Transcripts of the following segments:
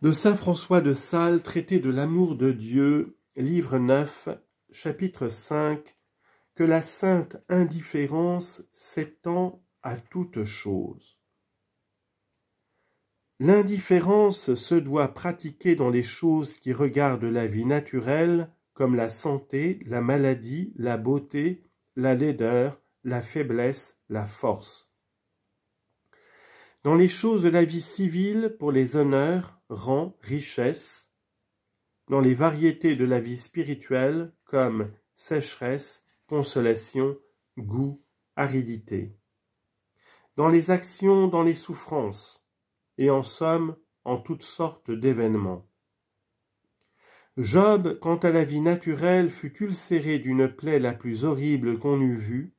De saint François de Sales, traité de l'amour de Dieu, livre 9, chapitre 5, que la sainte indifférence s'étend à toute chose. L'indifférence se doit pratiquer dans les choses qui regardent la vie naturelle, comme la santé, la maladie, la beauté, la laideur, la faiblesse, la force dans les choses de la vie civile pour les honneurs, rangs, richesses, dans les variétés de la vie spirituelle comme sécheresse, consolation, goût, aridité, dans les actions, dans les souffrances, et en somme, en toutes sortes d'événements. Job, quant à la vie naturelle, fut ulcéré d'une plaie la plus horrible qu'on eût vue.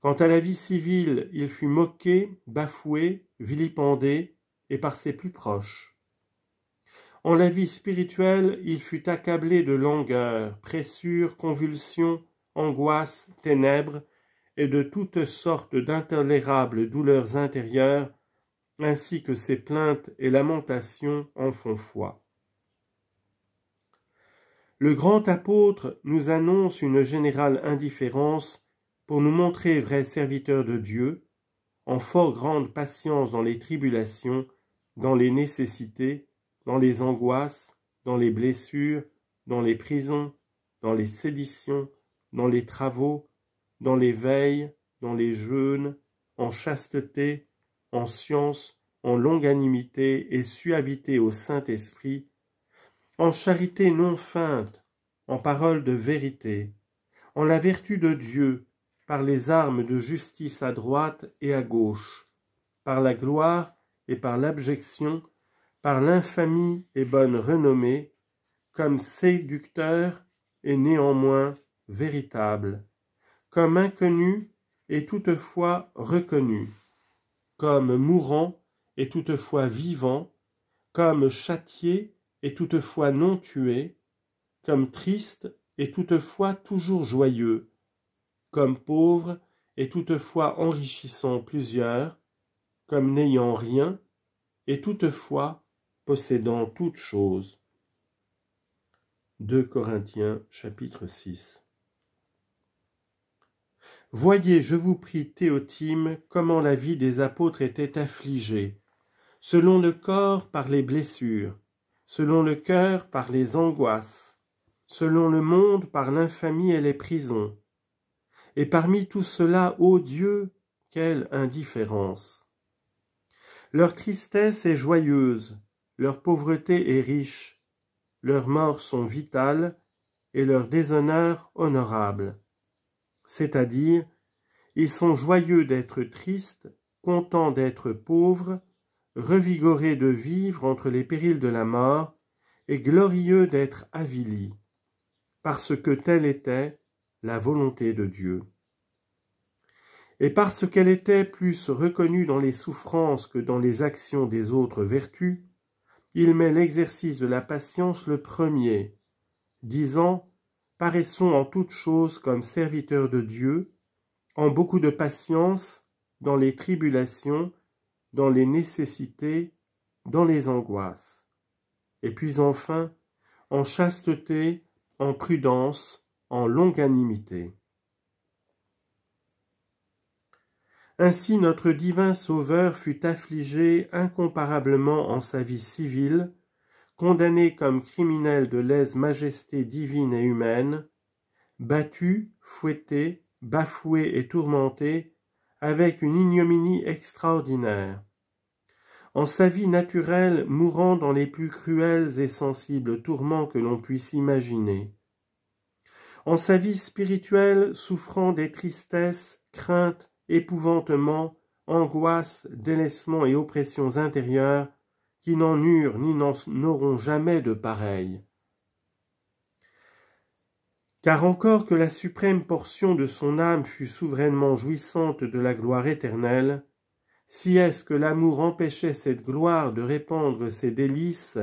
Quant à la vie civile, il fut moqué, bafoué, vilipendé et par ses plus proches. En la vie spirituelle, il fut accablé de langueurs, pressures, convulsions, angoisses, ténèbres, et de toutes sortes d'intolérables douleurs intérieures, ainsi que ses plaintes et lamentations en font foi. Le grand apôtre nous annonce une générale indifférence pour nous montrer vrais serviteurs de Dieu, en fort grande patience dans les tribulations, dans les nécessités, dans les angoisses, dans les blessures, dans les prisons, dans les séditions, dans les travaux, dans les veilles, dans les jeûnes, en chasteté, en science, en longanimité et suavité au Saint-Esprit, en charité non feinte, en parole de vérité, en la vertu de Dieu, par les armes de justice à droite et à gauche, par la gloire et par l'abjection, par l'infamie et bonne renommée, comme séducteur et néanmoins véritable, comme inconnu et toutefois reconnu, comme mourant et toutefois vivant, comme châtié et toutefois non tué, comme triste et toutefois toujours joyeux, comme pauvre et toutefois enrichissant plusieurs, comme n'ayant rien et toutefois possédant toutes choses. 2 Corinthiens chapitre 6 Voyez, je vous prie, Théotime, comment la vie des apôtres était affligée, selon le corps par les blessures, selon le cœur par les angoisses, selon le monde par l'infamie et les prisons, et parmi tout cela, ô Dieu, quelle indifférence Leur tristesse est joyeuse, leur pauvreté est riche, leurs morts sont vitales et leur déshonneur honorable. C'est-à-dire, ils sont joyeux d'être tristes, contents d'être pauvres, revigorés de vivre entre les périls de la mort, et glorieux d'être avilis, parce que tel était la volonté de Dieu. Et parce qu'elle était plus reconnue dans les souffrances que dans les actions des autres vertus, il met l'exercice de la patience le premier, disant « Paraissons en toutes choses comme serviteurs de Dieu, en beaucoup de patience, dans les tribulations, dans les nécessités, dans les angoisses. Et puis enfin, en chasteté, en prudence, en longanimité. Ainsi notre divin Sauveur fut affligé incomparablement en sa vie civile, condamné comme criminel de lèse-majesté divine et humaine, battu, fouetté, bafoué et tourmenté, avec une ignominie extraordinaire. En sa vie naturelle, mourant dans les plus cruels et sensibles tourments que l'on puisse imaginer, en sa vie spirituelle, souffrant des tristesses, craintes, épouvantements, angoisses, délaissements et oppressions intérieures, qui n'en eurent ni n'en auront jamais de pareilles. Car encore que la suprême portion de son âme fût souverainement jouissante de la gloire éternelle, si est-ce que l'amour empêchait cette gloire de répandre ses délices,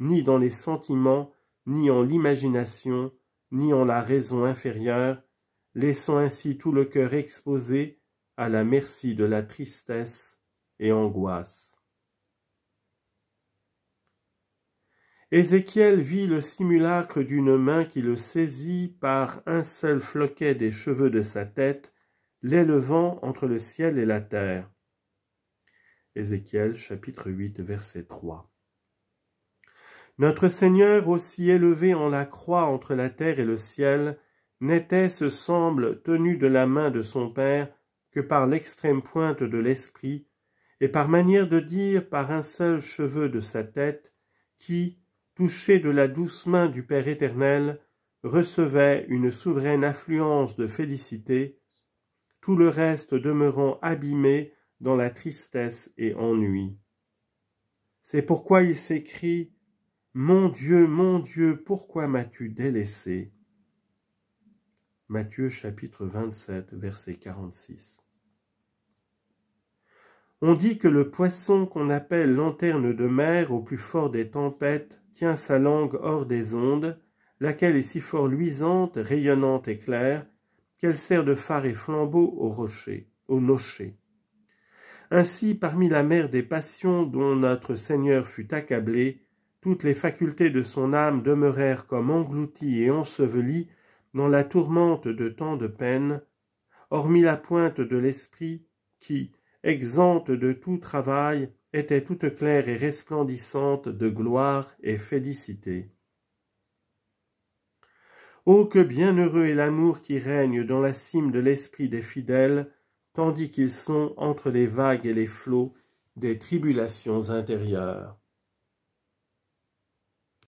ni dans les sentiments, ni en l'imagination, ni en la raison inférieure, laissant ainsi tout le cœur exposé à la merci de la tristesse et angoisse. Ézéchiel vit le simulacre d'une main qui le saisit par un seul floquet des cheveux de sa tête, l'élevant entre le ciel et la terre. Ézéchiel chapitre 8 verset 3 notre Seigneur, aussi élevé en la croix entre la terre et le ciel, n'était, ce semble, tenu de la main de son Père que par l'extrême pointe de l'esprit, et par manière de dire par un seul cheveu de sa tête, qui, touché de la douce main du Père éternel, recevait une souveraine affluence de félicité, tout le reste demeurant abîmé dans la tristesse et ennui. C'est pourquoi il s'écrit mon Dieu, mon Dieu, pourquoi m'as-tu délaissé Matthieu chapitre 27, verset 46. On dit que le poisson qu'on appelle lanterne de mer au plus fort des tempêtes tient sa langue hors des ondes, laquelle est si fort luisante, rayonnante et claire, qu'elle sert de phare et flambeau aux rochers, aux nochers. Ainsi, parmi la mer des passions dont notre Seigneur fut accablé, toutes les facultés de son âme demeurèrent comme englouties et ensevelies dans la tourmente de tant de peines, hormis la pointe de l'esprit qui, exempte de tout travail, était toute claire et resplendissante de gloire et félicité. Oh que bienheureux est l'amour qui règne dans la cime de l'esprit des fidèles, tandis qu'ils sont entre les vagues et les flots des tribulations intérieures.